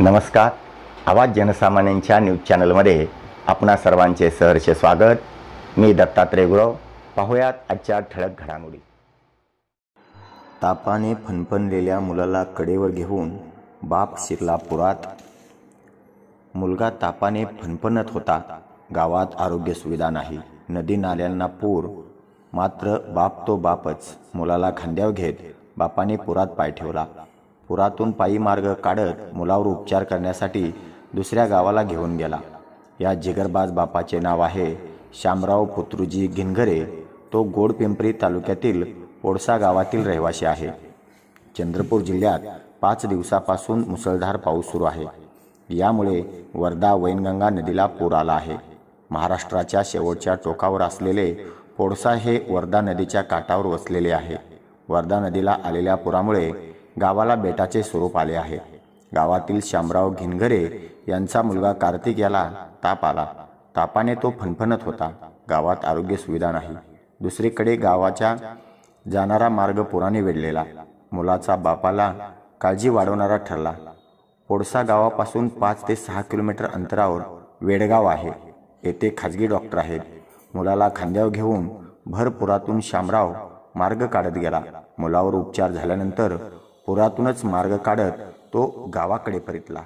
नमस्कार आवाज जनसामान्यांच्या न्यूज चॅनलमध्ये आपणा सर्वांचे सहर्ष स्वागत मी दत्तात्रय गुरव पाहूयात आजच्या ठळक घडामोडी तापाने फणफणलेल्या मुलाला कडेवर घेऊन बाप शिरला पुरात मुलगा तापाने फणफणत होता गावात आरोग्य सुविधा नाही नदी नाल्यांना पूर मात्र बाप तो बापच मुलाला खांद्यावर घेत बापाने पुरात पाय ठेवला पुरातून पायी मार्ग काढत मुलावर उपचार करण्यासाठी दुसऱ्या गावाला घेऊन गेला या जिगरबाज बापाचे नाव आहे शामराव पुत्रुजी घिनघरे तो गोडपिंपरी तालुक्यातील ओडसा गावातील रहिवासी आहे चंद्रपूर जिल्ह्यात पाच दिवसापासून मुसळधार पाऊस सुरू आहे यामुळे वर्धा वैनगंगा नदीला पूर आला आहे महाराष्ट्राच्या शेवटच्या टोकावर असलेले पोडसा हे वर्धा नदीच्या काठावर वसलेले आहे वर्धा नदीला आलेल्या पुरामुळे गावाला बेटाचे स्वरूप आले आहे गावातील श्यामराव घिनघरे यांचा मुलगा कार्तिक याला ताप आला तापाने तो फणफणत होता गावात आरोग्य सुविधा नाही दुसरीकडे गावाच्या जाणारा मार्ग पुराने वेढलेला मुलाचा बापाला काळजी वाढवणारा ठरला पोडसा गावापासून पाच ते सहा किलोमीटर अंतरावर वेडगाव आहे येथे खाजगी डॉक्टर आहेत मुलाला खांद्यावर घेऊन भरपुरातून श्यामराव मार्ग काढत गेला मुलावर उपचार झाल्यानंतर पुरातूनच मार्ग काढत तो गावाकडे परितला।